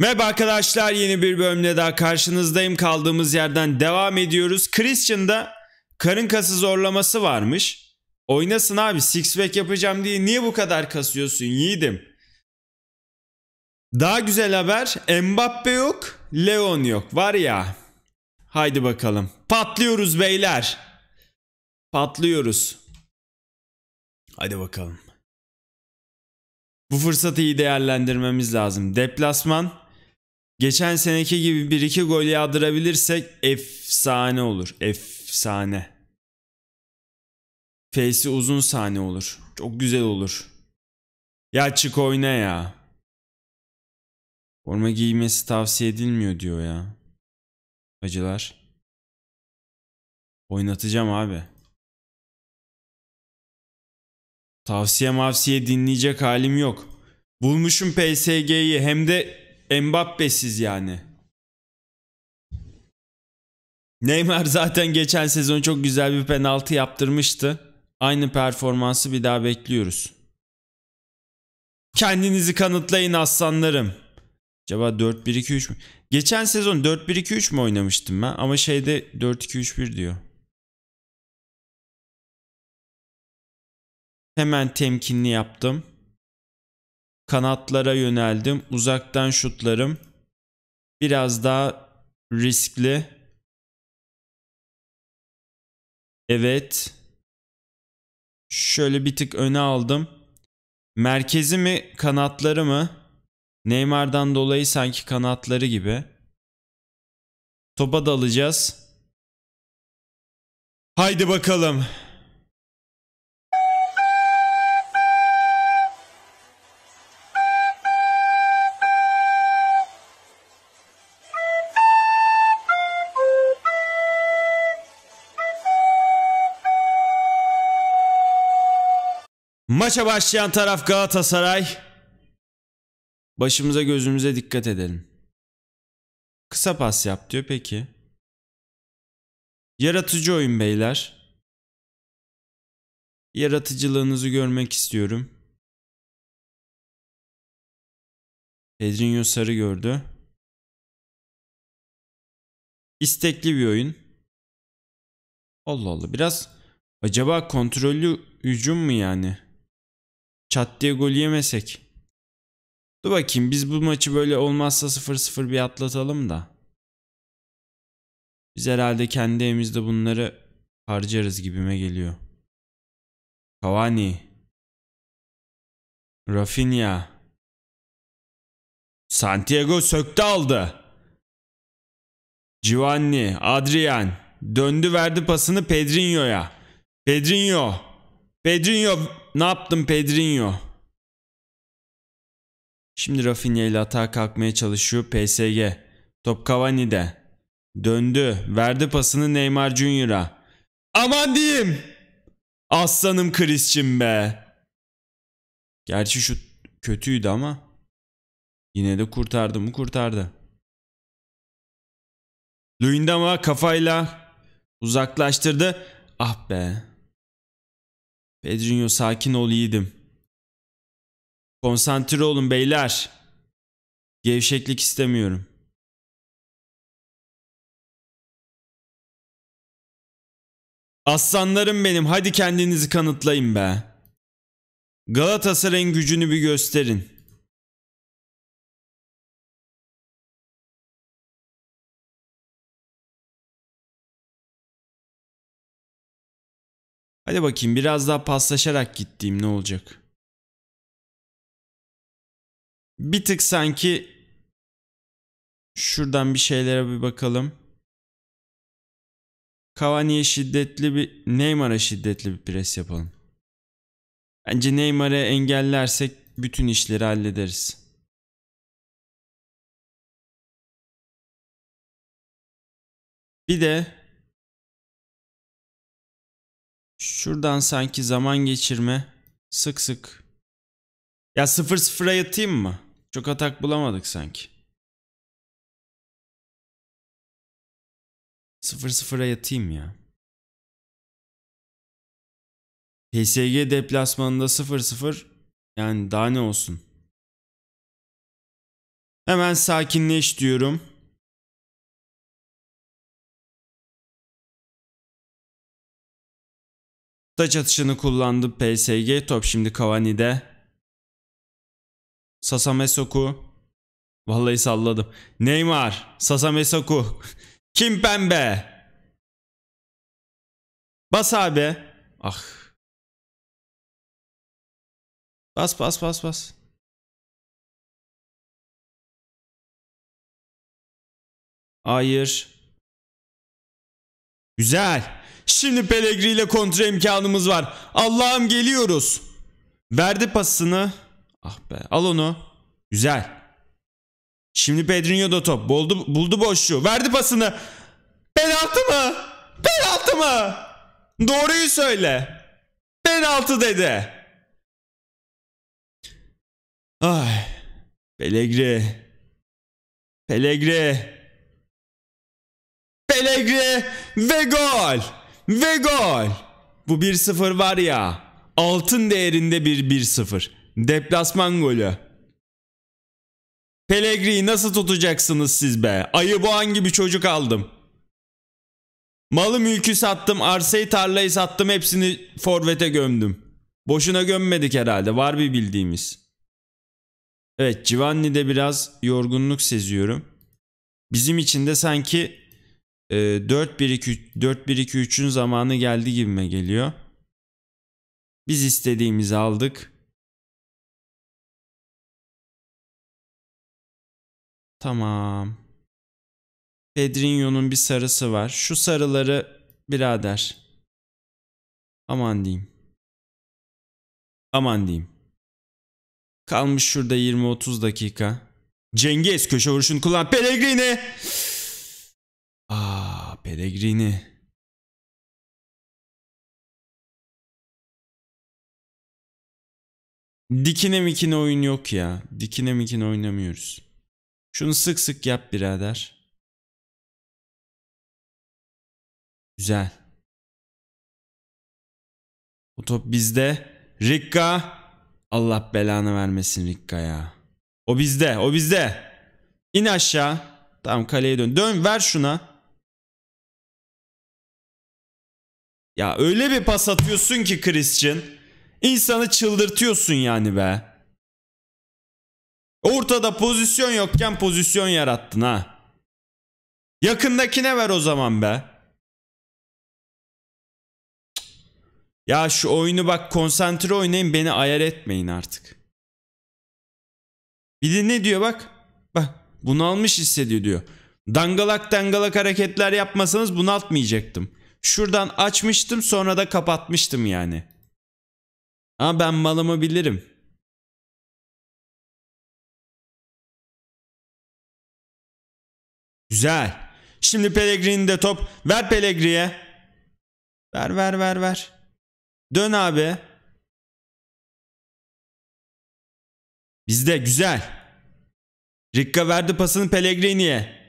Merhaba arkadaşlar yeni bir bölümle daha karşınızdayım kaldığımız yerden devam ediyoruz. Christian'da karın kası zorlaması varmış. Oynasın abi six pack yapacağım diye niye bu kadar kasıyorsun yiğidim? Daha güzel haber Mbappe yok Leon yok var ya. Haydi bakalım patlıyoruz beyler. Patlıyoruz. Haydi bakalım. Bu fırsatı iyi değerlendirmemiz lazım. Deplasman Geçen seneki gibi bir iki gol yağdırabilirsek efsane olur. Efsane. Face'i uzun sahne olur. Çok güzel olur. Ya çık oyna ya. Forma giymesi tavsiye edilmiyor diyor ya. Acılar. Oynatacağım abi. Tavsiye mavsiye dinleyecek halim yok. Bulmuşum PSG'yi hem de Mbappe'siz yani. Neymar zaten geçen sezon çok güzel bir penaltı yaptırmıştı. Aynı performansı bir daha bekliyoruz. Kendinizi kanıtlayın aslanlarım. Acaba 4-1-2-3 mü? Geçen sezon 4-1-2-3 mü oynamıştım ben? Ama şeyde 4-2-3-1 diyor. Hemen temkinli yaptım. Kanatlara yöneldim. Uzaktan şutlarım biraz daha riskli. Evet. Şöyle bir tık öne aldım. Merkezi mi kanatları mı? Neymar'dan dolayı sanki kanatları gibi. Topa dalacağız. Haydi bakalım. Maça başlayan taraf Galatasaray. Başımıza gözümüze dikkat edelim. Kısa pas yap diyor peki. Yaratıcı oyun beyler. Yaratıcılığınızı görmek istiyorum. Pedrinho sarı gördü. İstekli bir oyun. Allah Allah biraz acaba kontrollü hücum mu yani? çat diye gol yemesek. Dur bakayım biz bu maçı böyle olmazsa 0-0 bir atlatalım da. Biz herhalde kendi evimizde bunları harcarız gibime geliyor. Cavani. Rafinha. Santiago söktü aldı. Giovanni, Adrian. Döndü verdi pasını Pedrinho'ya. Pedrinho. Pedrinho ne yaptın Pedrinho? Şimdi Rafinha ile atağa kalkmaya çalışıyor PSG. Top Cavani'de. Döndü. Verdi pasını Neymar Junior'a. Aman diyeyim. Aslanım Christian be. Gerçi şu kötüydü ama yine de kurtardı mı kurtardı. Luyendama kafayla uzaklaştırdı. Ah be. Pedrinho sakin ol yiğidim. Konsantre olun beyler. Gevşeklik istemiyorum. Aslanlarım benim hadi kendinizi kanıtlayın be. Galatasaray'ın gücünü bir gösterin. Hadi bakayım biraz daha paslaşarak gittiğim ne olacak? Bir tık sanki şuradan bir şeylere bir bakalım. Cavani'ye şiddetli bir Neymar'a şiddetli bir pres yapalım. Bence Neymar'ı engellersek bütün işleri hallederiz. Bir de Şuradan sanki zaman geçirme. Sık sık. Ya 0-0'a yatayım mı? Çok atak bulamadık sanki. 0-0'a yatayım ya. PSG deplasmanında 0-0 yani daha ne olsun. Hemen sakinleş diyorum. Taç atışını kullandı PSG. Top şimdi Cavani'de. Mesoku Vallahi salladım. Neymar. Sasa Mesoku Kim pembe? Bas abi. Ah. Bas bas bas bas. Hayır. Güzel. Şimdi Pelegri ile kontra imkanımız var. Allah'ım geliyoruz. Verdi pasını. Ah be al onu. Güzel. Şimdi Pedrinho da top. Buldu, buldu boşluğu. Verdi pasını. Penaltı mı? Penaltı mı? Doğruyu söyle. Penaltı dedi. Ay. Pelegri. Pelegri. Pelegri ve gol. Ve gol. Bu 1-0 var ya. Altın değerinde bir 1-0. Deplasman golü. Pellegrini nasıl tutacaksınız siz be? Ayı bu hangi bir çocuk aldım. Malı mülkü sattım, arsayı tarlayı sattım hepsini forvete gömdüm. Boşuna gömmedik herhalde var bir bildiğimiz. Evet Giovanni'de biraz yorgunluk seziyorum. Bizim için de sanki e, ee, 4-1-2-3'ün zamanı geldi gibime geliyor. Biz istediğimizi aldık. Tamam. Pedrinho'nun bir sarısı var. Şu sarıları birader. Aman diyeyim. Aman diyeyim. Kalmış şurada 20-30 dakika. Cengiz köşe vuruşunu kullan Pellegrini. Pellegrini Dikine mikine oyun yok ya. Dikine mikine oynamıyoruz. Şunu sık sık yap birader. Güzel. O top bizde. Rikka. Allah belanı vermesin Rikka ya. O bizde. O bizde. İn aşağı. Tamam kaleye dön. Dön ver şuna. Ya öyle bir pas atıyorsun ki Christian. İnsanı çıldırtıyorsun yani be. Ortada pozisyon yokken pozisyon yarattın ha. Yakındakine ver o zaman be. Ya şu oyunu bak konsantre oynayın beni ayar etmeyin artık. Bir de ne diyor bak. Bak bunalmış hissediyor diyor. Dangalak dangalak hareketler yapmasanız bunaltmayacaktım. Şuradan açmıştım sonra da kapatmıştım yani. Ama ben malımı bilirim. Güzel. Şimdi de top. Ver Pellegri'ye. Ver ver ver ver. Dön abi. Bizde güzel. Rikka verdi pasını Pellegrini'ye.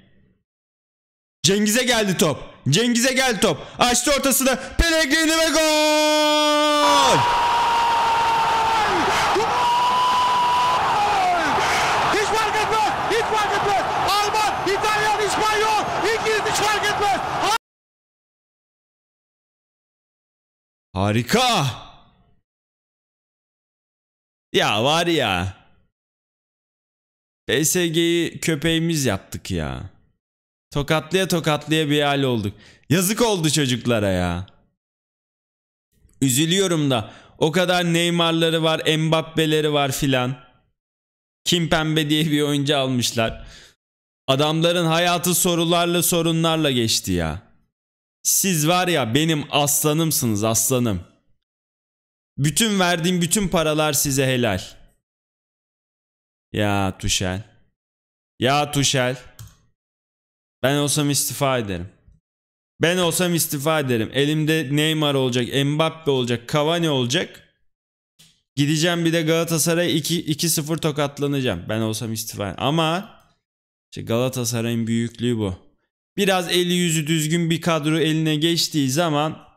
Cengiz'e geldi top. Cengiz'e gel top. Açtı ortasını. Pellegrini ve gol! Hiç fark etmez. Hiç Alman, İtalyan, İspanyol, İngiliz hiç fark Harika. Ya var ya. PSG'yi köpeğimiz yaptık ya. Tokatlıya tokatlıya bir hal olduk. Yazık oldu çocuklara ya. Üzülüyorum da o kadar Neymar'ları var, Mbappe'leri var filan. Kim pembe diye bir oyuncu almışlar. Adamların hayatı sorularla sorunlarla geçti ya. Siz var ya benim aslanımsınız aslanım. Bütün verdiğim bütün paralar size helal. Ya Tuşel. Ya Tuşel. Ben olsam istifa ederim. Ben olsam istifa ederim. Elimde Neymar olacak, Mbappe olacak, Cavani olacak. Gideceğim bir de Galatasaray 2-0 tokatlanacağım. Ben olsam istifa ederim. Ama işte Galatasaray'ın büyüklüğü bu. Biraz eli yüzü düzgün bir kadro eline geçtiği zaman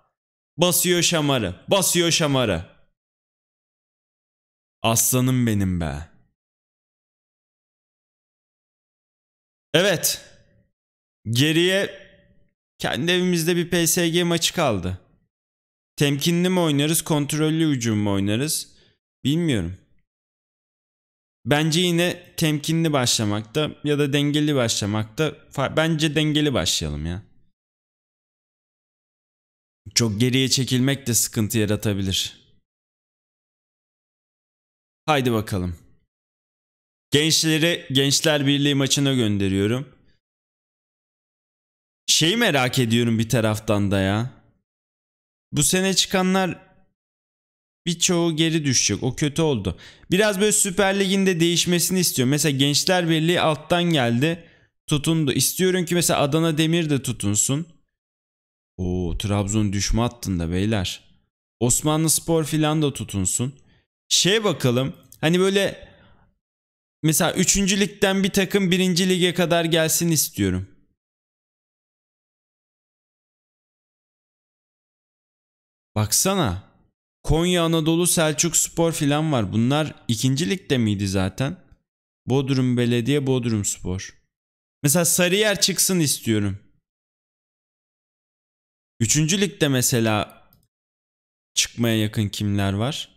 basıyor şamarı. Basıyor şamarı. Aslanım benim be. Evet. Geriye kendi evimizde bir PSG maçı kaldı. Temkinli mi oynarız, kontrollü hücum mu oynarız? Bilmiyorum. Bence yine temkinli başlamakta ya da dengeli başlamakta. Bence dengeli başlayalım ya. Çok geriye çekilmek de sıkıntı yaratabilir. Haydi bakalım. Gençleri Gençler Birliği maçına gönderiyorum. Şeyi merak ediyorum bir taraftan da ya. Bu sene çıkanlar birçoğu geri düşecek. O kötü oldu. Biraz böyle Süper Lig'in de değişmesini istiyorum. Mesela Gençler Birliği alttan geldi. Tutundu. İstiyorum ki mesela Adana Demir de tutunsun. O Trabzon düşme hattında beyler. Osmanlı Spor filan da tutunsun. Şey bakalım. Hani böyle mesela 3. ligden bir takım 1. lige kadar gelsin istiyorum. Baksana. Konya Anadolu Selçuk Spor filan var. Bunlar ikinci ligde miydi zaten? Bodrum Belediye Bodrum Spor. Mesela Sarıyer çıksın istiyorum. Üçüncü ligde mesela çıkmaya yakın kimler var?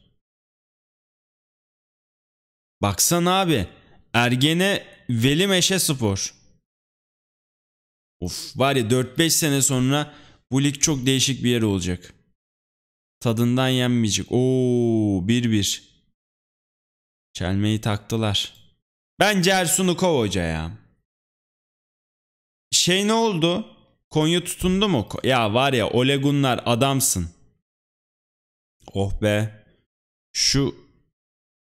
Baksana abi. Ergene Veli Meşe Spor. Uf, var ya 4-5 sene sonra bu lig çok değişik bir yer olacak. Tadından yenmeyecek. Oo 1-1. Çelmeyi taktılar. Bence Ersun'u kov hoca ya. Şey ne oldu? Konya tutundu mu? Ya var ya Olegunlar adamsın. Oh be. Şu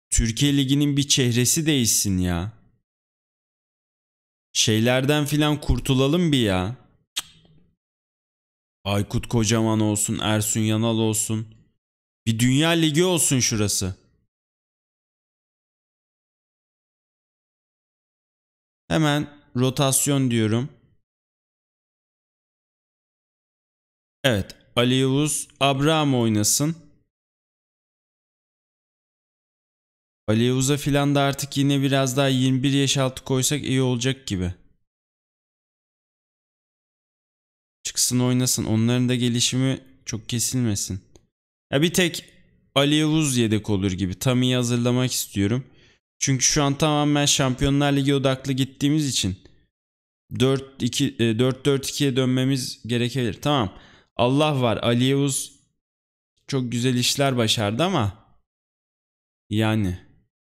Türkiye Ligi'nin bir çehresi değilsin ya. Şeylerden filan kurtulalım bir ya. Aykut Kocaman olsun, Ersun Yanal olsun. Bir Dünya Ligi olsun şurası. Hemen rotasyon diyorum. Evet. Ali Yavuz Abraham oynasın. Ali Yavuz'a filan da artık yine biraz daha 21 yaş altı koysak iyi olacak gibi. çıksın oynasın. Onların da gelişimi çok kesilmesin. Ya bir tek Ali Yavuz yedek olur gibi. Tam iyi hazırlamak istiyorum. Çünkü şu an tamamen Şampiyonlar Ligi odaklı gittiğimiz için 4-4-2'ye e, dönmemiz gerekebilir. Tamam. Allah var. Ali Yavuz çok güzel işler başardı ama yani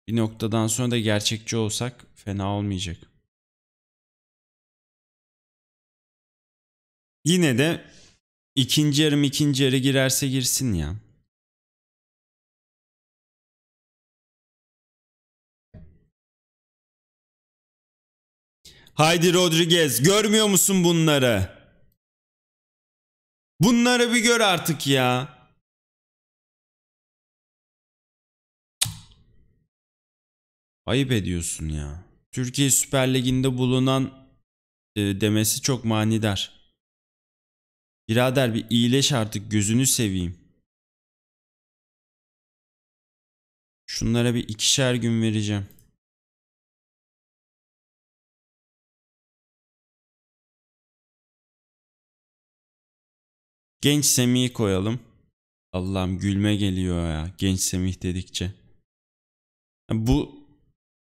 bir noktadan sonra da gerçekçi olsak fena olmayacak. Yine de ikinci yarım ikinci yarı girerse girsin ya. Haydi Rodriguez görmüyor musun bunları? Bunları bir gör artık ya. Ayıp ediyorsun ya. Türkiye Süper Ligi'nde bulunan e, demesi çok manidar. Birader bir iyileş artık gözünü seveyim. Şunlara bir ikişer gün vereceğim. Genç Semih'i koyalım. Allah'ım gülme geliyor ya genç Semih dedikçe. Bu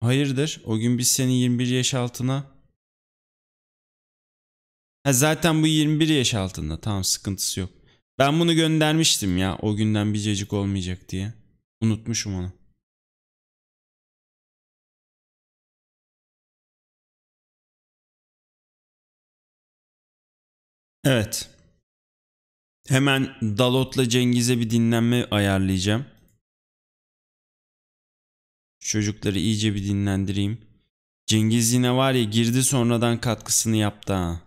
hayırdır? O gün biz seni 21 yaş altına Ha zaten bu 21 yaş altında. Tamam sıkıntısı yok. Ben bunu göndermiştim ya o günden bir cacık olmayacak diye. Unutmuşum onu. Evet. Hemen Dalot'la Cengiz'e bir dinlenme ayarlayacağım. Çocukları iyice bir dinlendireyim. Cengiz yine var ya girdi sonradan katkısını yaptı ha.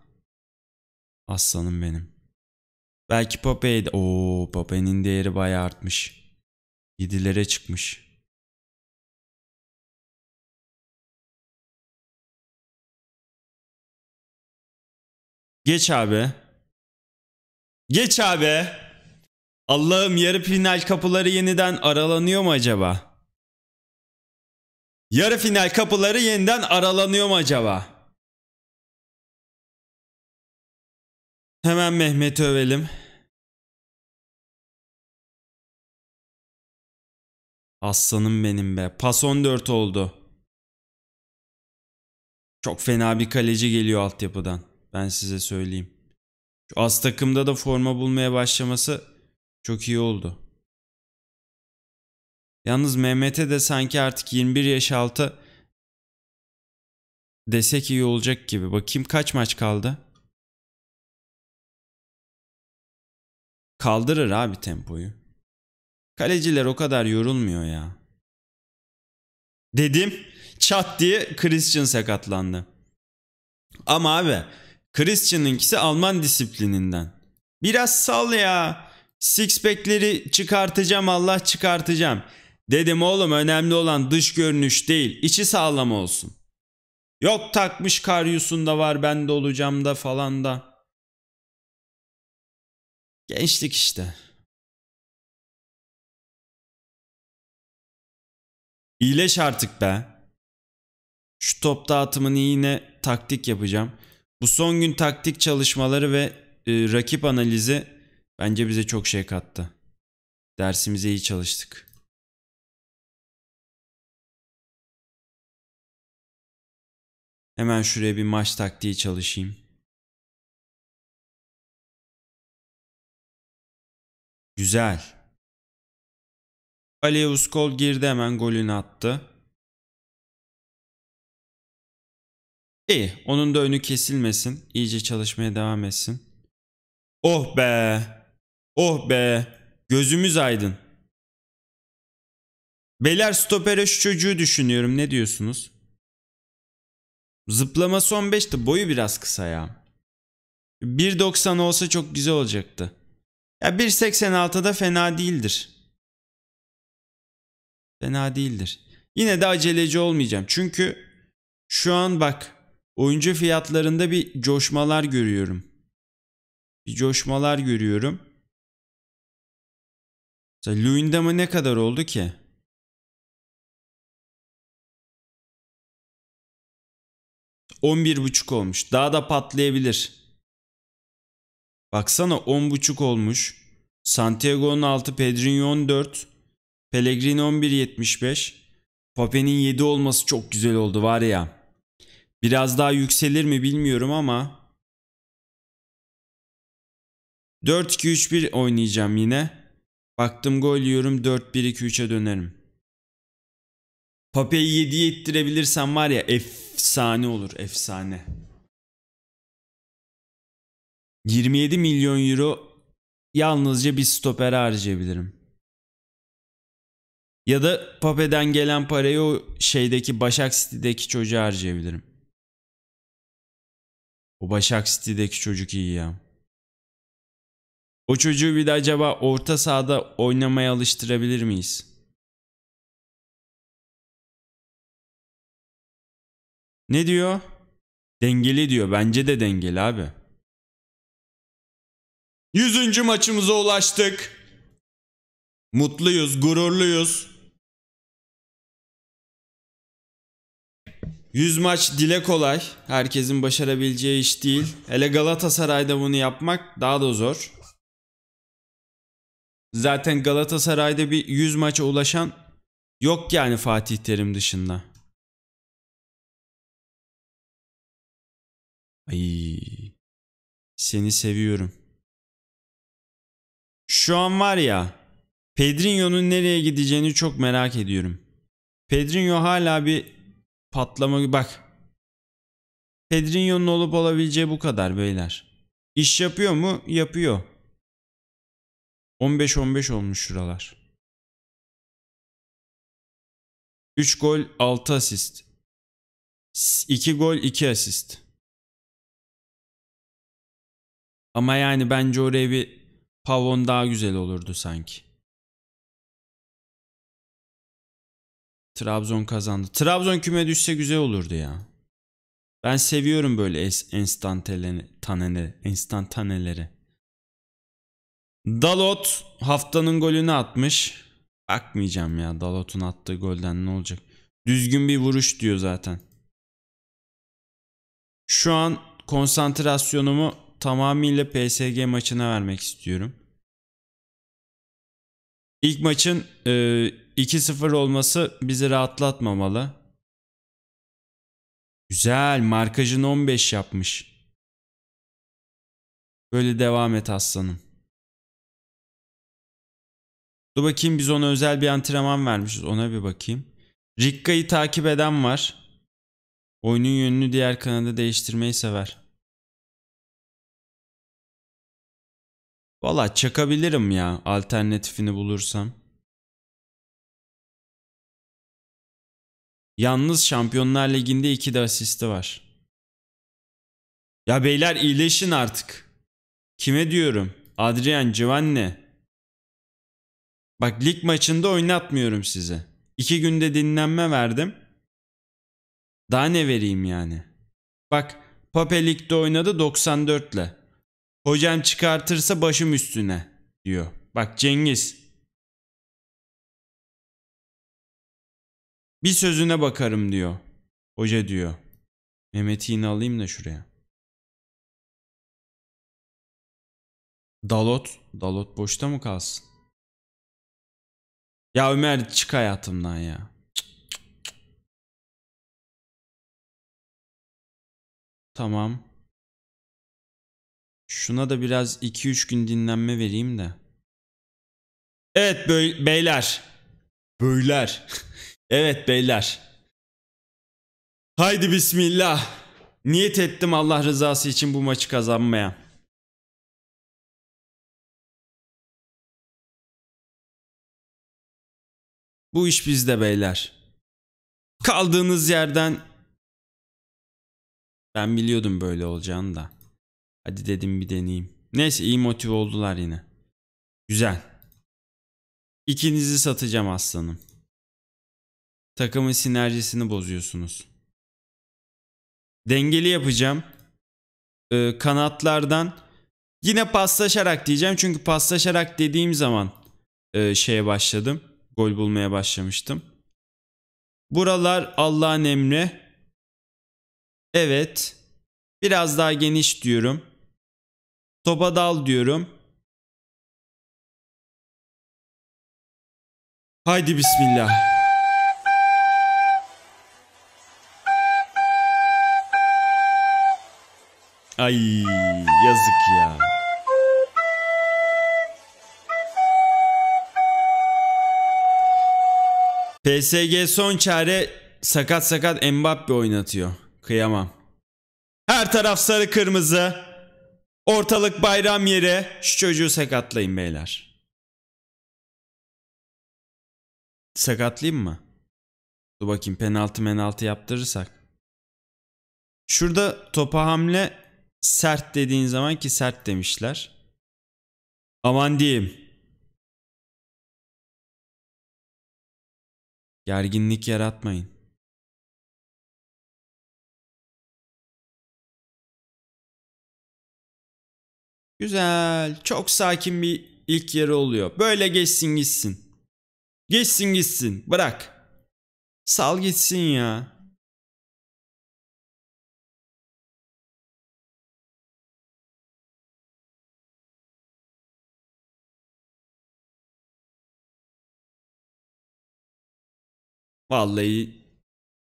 Aslanım benim. Belki Poppy'de. Oo Poppy'nin değeri bayağı artmış. Yedilere çıkmış. Geç abi. Geç abi. Allah'ım yarı final kapıları yeniden aralanıyor mu acaba? Yarı final kapıları yeniden aralanıyor mu acaba? Hemen Mehmet'i övelim. Aslanım benim be. Pas 14 oldu. Çok fena bir kaleci geliyor altyapıdan. Ben size söyleyeyim. Şu az takımda da forma bulmaya başlaması çok iyi oldu. Yalnız Mehmet'e de sanki artık 21 yaş altı desek iyi olacak gibi. Bakayım kaç maç kaldı? Kaldırır abi tempoyu. Kaleciler o kadar yorulmuyor ya. Dedim çat diye Christian sakatlandı. Ama abi Christian'ınkisi Alman disiplininden. Biraz sal ya. Sixpack'leri çıkartacağım Allah çıkartacağım. Dedim oğlum önemli olan dış görünüş değil içi sağlam olsun. Yok takmış karyusunda var ben de olacağım da falan da. Gençlik işte. İyileş artık be. Şu top dağıtımını yine taktik yapacağım. Bu son gün taktik çalışmaları ve e, rakip analizi bence bize çok şey kattı. Dersimize iyi çalıştık. Hemen şuraya bir maç taktiği çalışayım. Güzel. Kaleye Uskol girdi hemen golünü attı. İyi. Onun da önü kesilmesin. İyice çalışmaya devam etsin. Oh be. Oh be. Gözümüz aydın. Beyler stopere şu çocuğu düşünüyorum. Ne diyorsunuz? Zıplama son 5'ti. Boyu biraz kısa ya. 1.90 olsa çok güzel olacaktı. Ya 1.86'da fena değildir. Fena değildir. Yine de aceleci olmayacağım. Çünkü şu an bak oyuncu fiyatlarında bir coşmalar görüyorum. Bir coşmalar görüyorum. Mesela Luyendam'a ne kadar oldu ki? buçuk olmuş. Daha da patlayabilir. Baksana 10.5 olmuş. Santiago 16, Pedrinho 14, Pellegrini 11.75. Pape'nin 7 olması çok güzel oldu var ya. Biraz daha yükselir mi bilmiyorum ama 4-2-3-1 oynayacağım yine. Baktım gol yiyorum 4-1-2-3'e dönerim. Pape'yi 7'ye ittirebilirsen var ya efsane olur efsane. 27 milyon euro yalnızca bir stoper harcayabilirim. Ya da Pape'den gelen parayı o şeydeki Başak City'deki çocuğa harcayabilirim. O Başak City'deki çocuk iyi ya. O çocuğu bir de acaba orta sahada oynamaya alıştırabilir miyiz? Ne diyor? Dengeli diyor. Bence de dengeli abi. Yüzüncü maçımıza ulaştık. Mutluyuz, gururluyuz. Yüz maç dile kolay. Herkesin başarabileceği iş değil. Hele Galatasaray'da bunu yapmak daha da zor. Zaten Galatasaray'da bir 100 maça ulaşan yok yani Fatih Terim dışında. Ay. Seni seviyorum. Şu an var ya Pedrinho'nun nereye gideceğini çok merak ediyorum. Pedrinho hala bir patlama bak. Pedrinho'nun olup olabileceği bu kadar beyler. İş yapıyor mu? Yapıyor. 15-15 olmuş şuralar. 3 gol 6 asist. 2 gol 2 asist. Ama yani bence oraya bir Pavon daha güzel olurdu sanki. Trabzon kazandı. Trabzon küme düşse güzel olurdu ya. Ben seviyorum böyle enstantaneleri. enstantaneleri. Dalot haftanın golünü atmış. Bakmayacağım ya Dalot'un attığı golden ne olacak. Düzgün bir vuruş diyor zaten. Şu an konsantrasyonumu tamamıyla PSG maçına vermek istiyorum. İlk maçın e, 2-0 olması bizi rahatlatmamalı. Güzel. Markajın 15 yapmış. Böyle devam et aslanım. Dur bakayım biz ona özel bir antrenman vermişiz. Ona bir bakayım. Rikka'yı takip eden var. Oyunun yönünü diğer kanada değiştirmeyi sever. Valla çakabilirim ya alternatifini bulursam. Yalnız Şampiyonlar Ligi'nde 2 de asisti var. Ya beyler iyileşin artık. Kime diyorum? Adrian Giovanni. Bak lig maçında oynatmıyorum sizi. İki günde dinlenme verdim. Daha ne vereyim yani? Bak Pape ligde oynadı 94 ile. Hocam çıkartırsa başım üstüne diyor. Bak Cengiz. Bir sözüne bakarım diyor. Hoca diyor. Mehmet'i yine alayım da şuraya. Dalot. Dalot boşta mı kalsın? Ya Ömer çık hayatımdan ya. Tamam. Şuna da biraz 2-3 gün dinlenme vereyim de. Evet bey beyler. Beyler. evet beyler. Haydi bismillah. Niyet ettim Allah rızası için bu maçı kazanmaya. Bu iş bizde beyler. Kaldığınız yerden ben biliyordum böyle olacağını da. Hadi dedim bir deneyeyim. Neyse iyi motive oldular yine. Güzel. İkinizi satacağım aslanım. Takımın sinerjisini bozuyorsunuz. Dengeli yapacağım. Ee, kanatlardan yine paslaşarak diyeceğim. Çünkü paslaşarak dediğim zaman e, şeye başladım. Gol bulmaya başlamıştım. Buralar Allah'ın emri. Evet. Biraz daha geniş diyorum. Topa dal diyorum. Haydi bismillah. Ay yazık ya. PSG son çare sakat sakat Mbappe oynatıyor. Kıyamam. Her taraf sarı kırmızı. Ortalık bayram yere şu çocuğu sakatlayın beyler. Sakatlayayım mı? Dur bakayım penaltı menaltı yaptırırsak. Şurada topa hamle sert dediğin zaman ki sert demişler. Aman diyeyim. Gerginlik yaratmayın. Güzel. Çok sakin bir ilk yarı oluyor. Böyle geçsin gitsin. Geçsin gitsin. Bırak. Sal gitsin ya. Vallahi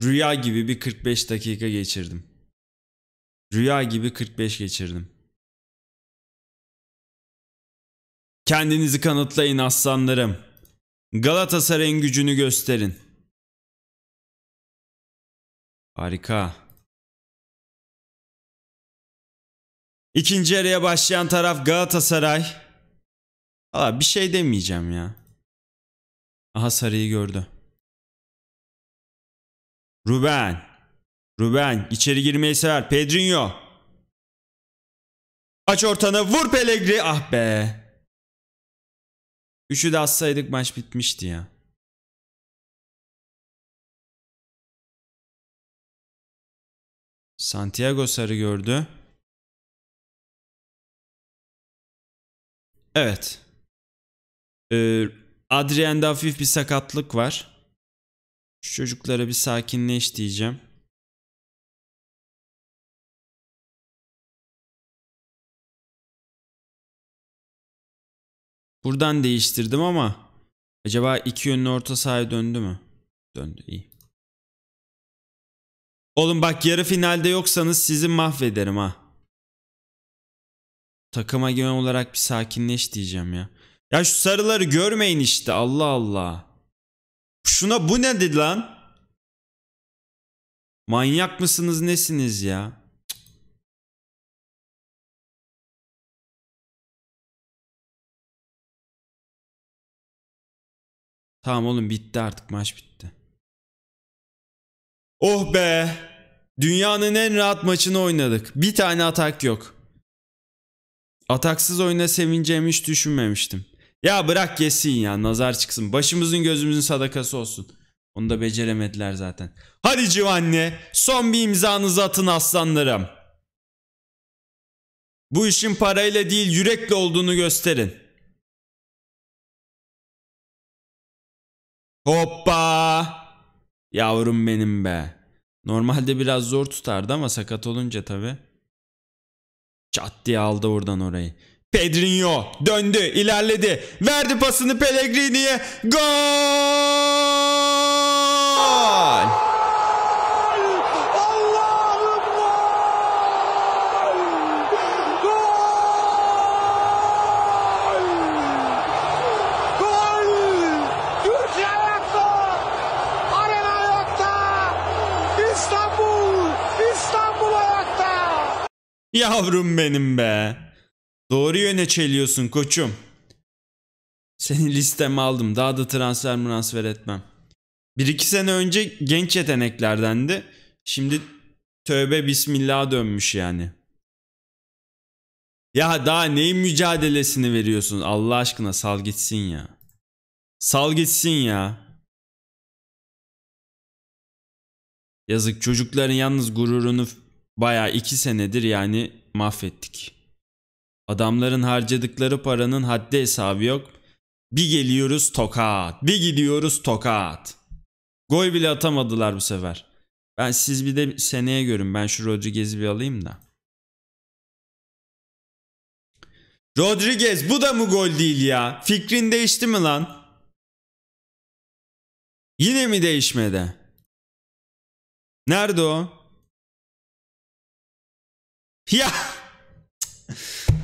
rüya gibi bir 45 dakika geçirdim. Rüya gibi 45 geçirdim. Kendinizi kanıtlayın aslanlarım. Galatasaray'ın gücünü gösterin. Harika. İkinci araya başlayan taraf Galatasaray. Aa, bir şey demeyeceğim ya. Aha sarıyı gördü. Ruben. Ruben içeri girmeyi sever. Pedrinho. Aç ortanı vur Pelegri. Ah be. Üçü de atsaydık maç bitmişti ya. Santiago sarı gördü. Evet. Ee, Adrien'de hafif bir sakatlık var. Şu çocuklara bir sakinleş diyeceğim. Buradan değiştirdim ama acaba iki yönlü orta sahaya döndü mü? Döndü iyi. Oğlum bak yarı finalde yoksanız sizi mahvederim ha. Takıma genel olarak bir sakinleş diyeceğim ya. Ya şu sarıları görmeyin işte Allah Allah. Şuna bu ne dedi lan? Manyak mısınız nesiniz ya? Tamam oğlum bitti artık maç bitti. Oh be! Dünyanın en rahat maçını oynadık. Bir tane atak yok. Ataksız oyuna sevineceğimi hiç düşünmemiştim. Ya bırak yesin ya nazar çıksın. Başımızın gözümüzün sadakası olsun. Onu da beceremediler zaten. Hadi Civanne son bir imzanızı atın aslanlarım. Bu işin parayla değil yürekle olduğunu gösterin. Hoppa! Yavrum benim be. Normalde biraz zor tutardı ama sakat olunca tabi. Çat diye aldı oradan orayı. Pedrinho döndü ilerledi. Verdi pasını Pellegrini'ye. Gol! Yavrum benim be. Doğru yöne çeliyorsun koçum. Seni listeme aldım. Daha da transfer transfer etmem. Bir iki sene önce genç yeteneklerdendi. Şimdi tövbe bismillah dönmüş yani. Ya daha neyin mücadelesini veriyorsun? Allah aşkına sal gitsin ya. Sal gitsin ya. Yazık çocukların yalnız gururunu Baya iki senedir yani mahvettik. Adamların harcadıkları paranın haddi hesabı yok. Bir geliyoruz tokat. Bir gidiyoruz tokat. Gol bile atamadılar bu sefer. Ben siz bir de seneye görün. Ben şu Rodriguez'i bir alayım da. Rodriguez bu da mı gol değil ya? Fikrin değişti mi lan? Yine mi değişmedi? Nerede o? Ya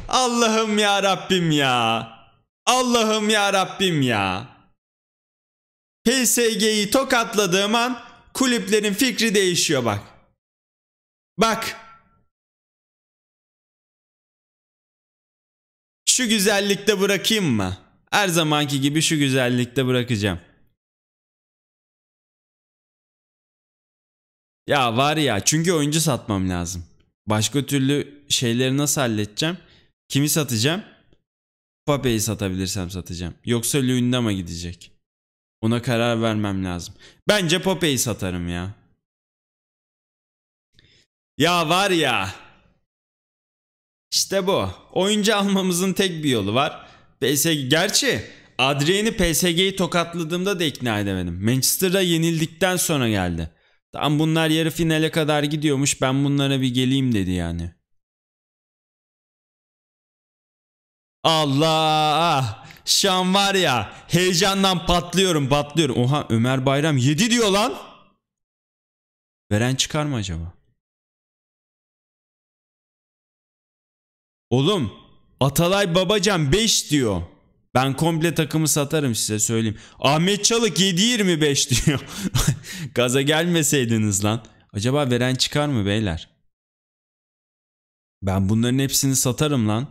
Allah'ım ya Rabbim ya. Allah'ım ya Rabbim ya. PSG'yi tokatladığım an kulüplerin fikri değişiyor bak. Bak. Şu güzellikte bırakayım mı? Her zamanki gibi şu güzellikte bırakacağım. Ya var ya çünkü oyuncu satmam lazım. Başka türlü şeyleri nasıl halledeceğim? Kimi satacağım? Pape'yi satabilirsem satacağım. Yoksa Lündam'a gidecek. Ona karar vermem lazım. Bence Popeyi satarım ya. Ya var ya. İşte bu. Oyuncu almamızın tek bir yolu var. PSG gerçi Adrien'i PSG'yi tokatladığımda da ikna edemedim. Manchester'da yenildikten sonra geldi. Tam bunlar yarı finale kadar gidiyormuş ben bunlara bir geleyim dedi yani. Allah! Şu an var ya heyecandan patlıyorum patlıyorum. Oha Ömer Bayram 7 diyor lan. Veren çıkar mı acaba? Oğlum Atalay Babacan 5 diyor. Ben komple takımı satarım size söyleyeyim. Ahmet Çalık 7.25 diyor. Gaza gelmeseydiniz lan. Acaba veren çıkar mı beyler? Ben bunların hepsini satarım lan.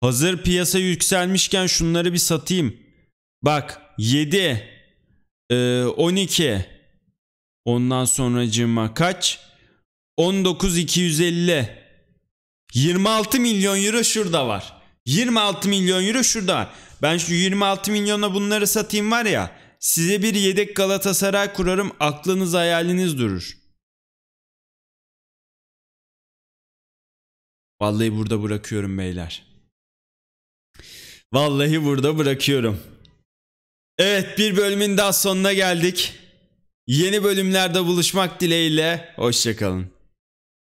Hazır piyasa yükselmişken şunları bir satayım. Bak 7 12 e, ondan sonracığıma kaç? 19 250 26 milyon euro şurada var. 26 milyon euro şurada. Ben şu 26 milyona bunları satayım var ya. Size bir yedek Galatasaray kurarım aklınız hayaliniz durur. Vallahi burada bırakıyorum beyler. Vallahi burada bırakıyorum. Evet bir bölümün daha sonuna geldik. Yeni bölümlerde buluşmak dileğiyle. Hoşçakalın.